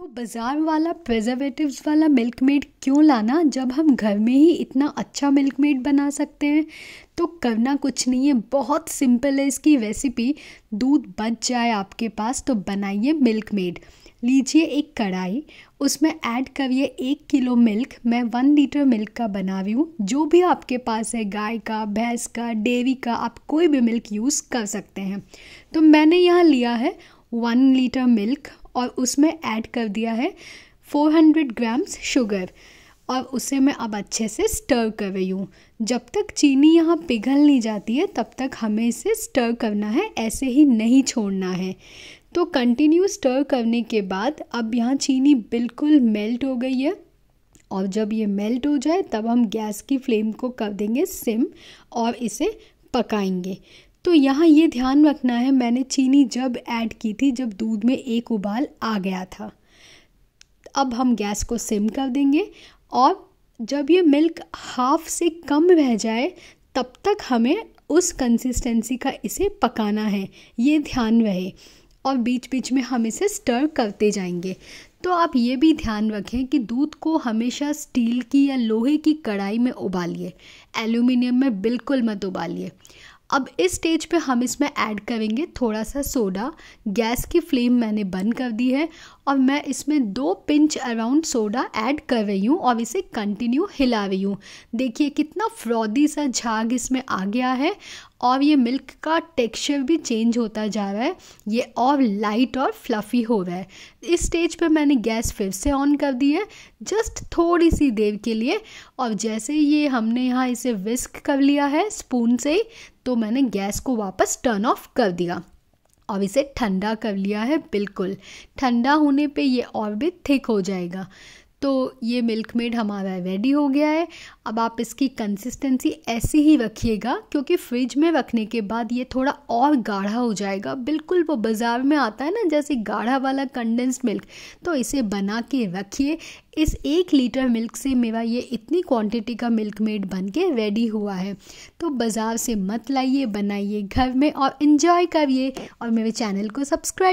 तो बाज़ार वाला प्रिजर्वेटिव्स वाला मिल्क मेड क्यों लाना जब हम घर में ही इतना अच्छा मिल्क मेड बना सकते हैं तो करना कुछ नहीं है बहुत सिंपल है इसकी रेसिपी दूध बच जाए आपके पास तो बनाइए मिल्क मेड लीजिए एक कढ़ाई उसमें ऐड करिए एक किलो मिल्क मैं वन लीटर मिल्क का बना रही हूँ जो भी आपके पास है गाय का भैंस का डेयरी का आप कोई भी मिल्क यूज़ कर सकते हैं तो मैंने यहाँ लिया है वन लीटर मिल्क और उसमें ऐड कर दिया है 400 ग्राम्स शुगर और उसे मैं अब अच्छे से स्टर कर रही हूँ जब तक चीनी यहाँ पिघल नहीं जाती है तब तक हमें इसे स्टर करना है ऐसे ही नहीं छोड़ना है तो कंटिन्यू स्टर करने के बाद अब यहाँ चीनी बिल्कुल मेल्ट हो गई है और जब ये मेल्ट हो जाए तब हम गैस की फ्लेम को कर देंगे सिम और इसे पकाएंगे तो यहाँ ये ध्यान रखना है मैंने चीनी जब ऐड की थी जब दूध में एक उबाल आ गया था अब हम गैस को सिम कर देंगे और जब ये मिल्क हाफ से कम रह जाए तब तक हमें उस कंसिस्टेंसी का इसे पकाना है ये ध्यान रहे और बीच बीच में हम इसे स्टर करते जाएंगे तो आप ये भी ध्यान रखें कि दूध को हमेशा स्टील की या लोहे की कढ़ाई में उबालिए एल्यूमिनियम में बिल्कुल मत उबालिए अब इस स्टेज पे हम इसमें ऐड करेंगे थोड़ा सा सोडा गैस की फ्लेम मैंने बंद कर दी है और मैं इसमें दो पिंच अराउंड सोडा ऐड कर रही हूँ और इसे कंटिन्यू हिला रही हूँ देखिए कितना फ्रॉदी सा झाग इसमें आ गया है और ये मिल्क का टेक्सचर भी चेंज होता जा रहा है ये और लाइट और फ्लफ़ी हो रहा है इस स्टेज पे मैंने गैस फिर से ऑन कर दी है जस्ट थोड़ी सी देर के लिए और जैसे ये हमने यहाँ इसे विस्क कर लिया है स्पून से ही तो मैंने गैस को वापस टर्न ऑफ कर दिया और इसे ठंडा कर लिया है बिल्कुल ठंडा होने पे ये और भी थिक हो जाएगा तो ये मिल्क मेड हमारा रेडी हो गया है अब आप इसकी कंसिस्टेंसी ऐसी ही रखिएगा क्योंकि फ्रिज में रखने के बाद ये थोड़ा और गाढ़ा हो जाएगा बिल्कुल वो बाज़ार में आता है ना जैसे गाढ़ा वाला कंडेंस मिल्क तो इसे बना के रखिए इस एक लीटर मिल्क से मेरा ये इतनी क्वांटिटी का मिल्क मेड बन के रेडी हुआ है तो बाज़ार से मत लाइए बनाइए घर में और इन्जॉय करिए और मेरे चैनल को सब्सक्राइब